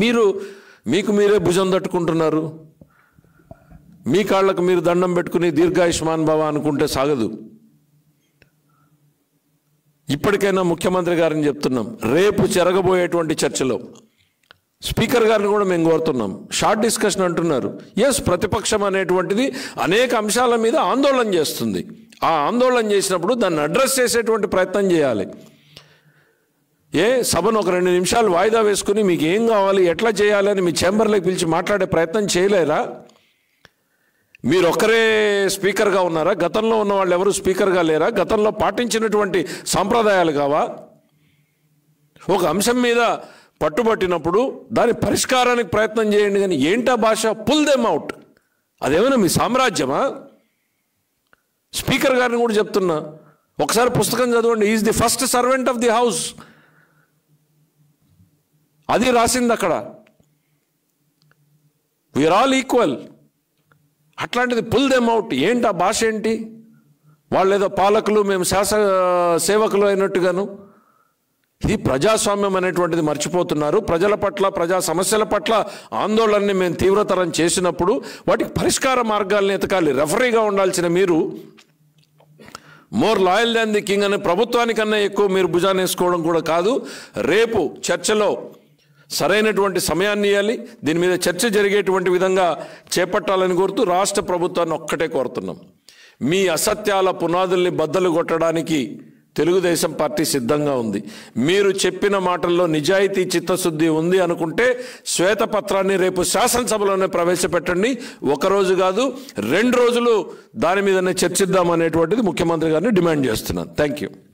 మీరు మీకు మీరే భుజం తట్టుకుంటున్నారు మీ కాళ్ళకు మీరు దండం పెట్టుకుని దీర్ఘాయుష్మాన్ భవ అనుకుంటే సాగదు ఇప్పటికైనా ముఖ్యమంత్రి గారిని చెప్తున్నాం రేపు జరగబోయేటువంటి చర్చలో స్పీకర్ గారిని కూడా మేము కోరుతున్నాం షార్ట్ డిస్కషన్ అంటున్నారు ఎస్ ప్రతిపక్షం అనేటువంటిది అనేక అంశాల మీద ఆందోళన చేస్తుంది ఆ ఆందోళన చేసినప్పుడు దాన్ని అడ్రస్ చేసేటువంటి ప్రయత్నం చేయాలి ఏ సభను ఒక రెండు నిమిషాలు వాయిదా వేసుకుని మీకు ఏం కావాలి ఎట్లా చేయాలని మీ ఛాంబర్లోకి పిలిచి మాట్లాడే ప్రయత్నం చేయలేరా మీరు ఒక్కరే స్పీకర్గా ఉన్నారా గతంలో ఉన్న వాళ్ళు ఎవరు స్పీకర్గా లేరా గతంలో పాటించినటువంటి సాంప్రదాయాలు కావా ఒక అంశం మీద పట్టుబట్టినప్పుడు దాని పరిష్కారానికి ప్రయత్నం చేయండి కానీ ఏంటా భాష పుల్ దెమ్ అవుట్ అదేమైనా మీ సామ్రాజ్యమా స్పీకర్ గారిని కూడా చెప్తున్నా ఒకసారి పుస్తకం చదవండి is the first servant of the house అది రాసింది అక్కడ వీఆర్ ఆల్ ఈక్వల్ అట్లాంటిది పుల్ దెమ్ అవుట్ ఏంటి ఆ భాష ఏంటి వాళ్ళు ఏదో పాలకులు మేము శాసన సేవకులు అయినట్టుగాను ఇది ప్రజాస్వామ్యం అనేటువంటిది మర్చిపోతున్నారు ప్రజల పట్ల ప్రజా సమస్యల పట్ల ఆందోళనని మేము తీవ్రతరం చేసినప్పుడు వాటికి పరిష్కార మార్గాలను ఎతకాలి రెఫరీగా ఉండాల్సిన మీరు more loyal than the king అనే ప్రభుత్వానికన్నా ఎక్కువ మీరు వేసుకోవడం కూడా కాదు రేపు చర్చలో సరైనటువంటి సమయాన్ని ఇవ్వాలి దీని మీద చర్చ జరిగేటువంటి విధంగా చేపట్టాలని కోరుతూ రాష్ట్ర ప్రభుత్వాన్ని ఒక్కటే కోరుతున్నాం మీ అసత్యాల పునాదుల్ని బద్దలు కొట్టడానికి తెలుగుదేశం పార్టీ సిద్ధంగా ఉంది మీరు చెప్పిన మాటల్లో నిజాయితీ చిత్తశుద్ధి ఉంది అనుకుంటే శ్వేతపత్రాన్ని రేపు శాసనసభలోనే ప్రవేశపెట్టండి ఒకరోజు కాదు రెండు రోజులు దాని మీదనే చర్చిద్దామనేటువంటిది ముఖ్యమంత్రి గారిని డిమాండ్ చేస్తున్నాను థ్యాంక్ యూ